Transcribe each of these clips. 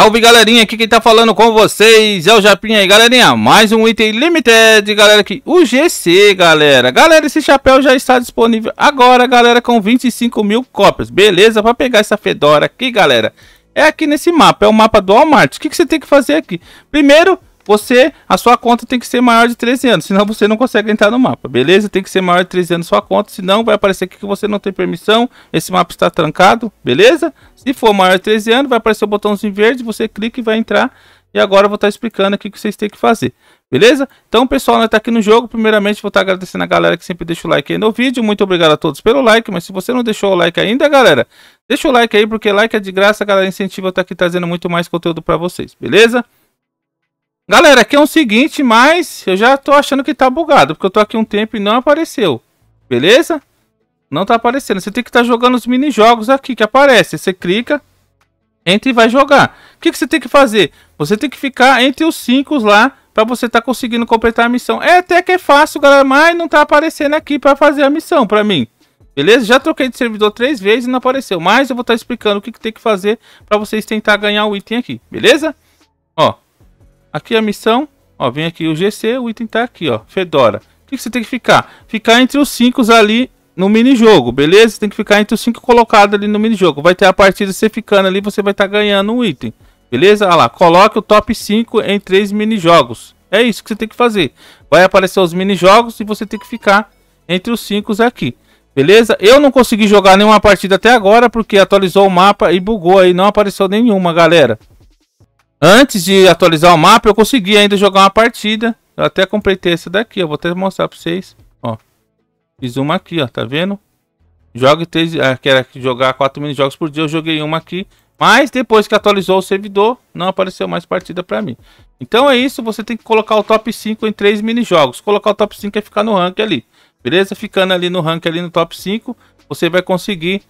Salve galerinha, aqui quem tá falando com vocês é o Japinha aí, galerinha. Mais um item limited, galera, aqui, o GC, galera. Galera, esse chapéu já está disponível agora, galera, com 25 mil cópias. Beleza? Pra pegar essa fedora aqui, galera, é aqui nesse mapa, é o mapa do Walmart. O que, que você tem que fazer aqui? Primeiro, você, a sua conta tem que ser maior de 13 anos, senão você não consegue entrar no mapa, beleza? Tem que ser maior de 13 anos sua conta, senão vai aparecer aqui que você não tem permissão, esse mapa está trancado, beleza? Se for maior de 13 anos, vai aparecer o botãozinho verde, você clica e vai entrar. E agora eu vou estar tá explicando aqui o que vocês têm que fazer. Beleza? Então, pessoal, nós estamos tá aqui no jogo. Primeiramente, vou estar tá agradecendo a galera que sempre deixa o like aí no vídeo. Muito obrigado a todos pelo like. Mas se você não deixou o like ainda, galera, deixa o like aí, porque like é de graça, galera. Incentiva eu estar aqui trazendo muito mais conteúdo para vocês. Beleza? Galera, aqui é o um seguinte, mas eu já tô achando que tá bugado, porque eu tô aqui um tempo e não apareceu. Beleza? Não tá aparecendo. Você tem que estar tá jogando os mini-jogos aqui que aparece. Você clica, entra e vai jogar. O que, que você tem que fazer? Você tem que ficar entre os 5 lá para você tá conseguindo completar a missão. É até que é fácil, galera, mas não tá aparecendo aqui para fazer a missão para mim. Beleza? Já troquei de servidor três vezes e não apareceu. Mas eu vou estar tá explicando o que, que tem que fazer para vocês tentar ganhar o item aqui. Beleza? Ó, Aqui a missão, ó, vem aqui o GC, o item tá aqui, ó, Fedora. O que, que você tem que ficar? Ficar entre os 5 ali no minijogo, beleza? Você tem que ficar entre os 5 colocados ali no minijogo. Vai ter a partida, você ficando ali, você vai estar tá ganhando um item. Beleza? Olha lá, coloque o top 5 em 3 minijogos. É isso que você tem que fazer. Vai aparecer os minijogos e você tem que ficar entre os 5 aqui. Beleza? Eu não consegui jogar nenhuma partida até agora porque atualizou o mapa e bugou aí. Não apareceu nenhuma, galera. Antes de atualizar o mapa, eu consegui ainda jogar uma partida. Eu até completei essa daqui, eu vou até mostrar pra vocês. Ó, fiz uma aqui, ó, tá vendo? Jogue três, ah, que era jogar quatro jogos por dia, eu joguei uma aqui. Mas depois que atualizou o servidor, não apareceu mais partida pra mim. Então é isso, você tem que colocar o top 5 em três jogos. Colocar o top 5 é ficar no rank ali, beleza? Ficando ali no rank, ali no top 5, você vai conseguir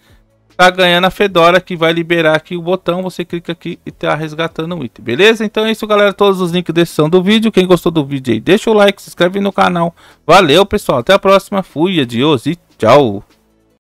tá ganhando a Fedora que vai liberar aqui o botão, você clica aqui e tá resgatando o item, beleza? Então é isso galera, todos os links da descrição do vídeo, quem gostou do vídeo aí deixa o like, se inscreve no canal, valeu pessoal, até a próxima, fui, adiós e tchau!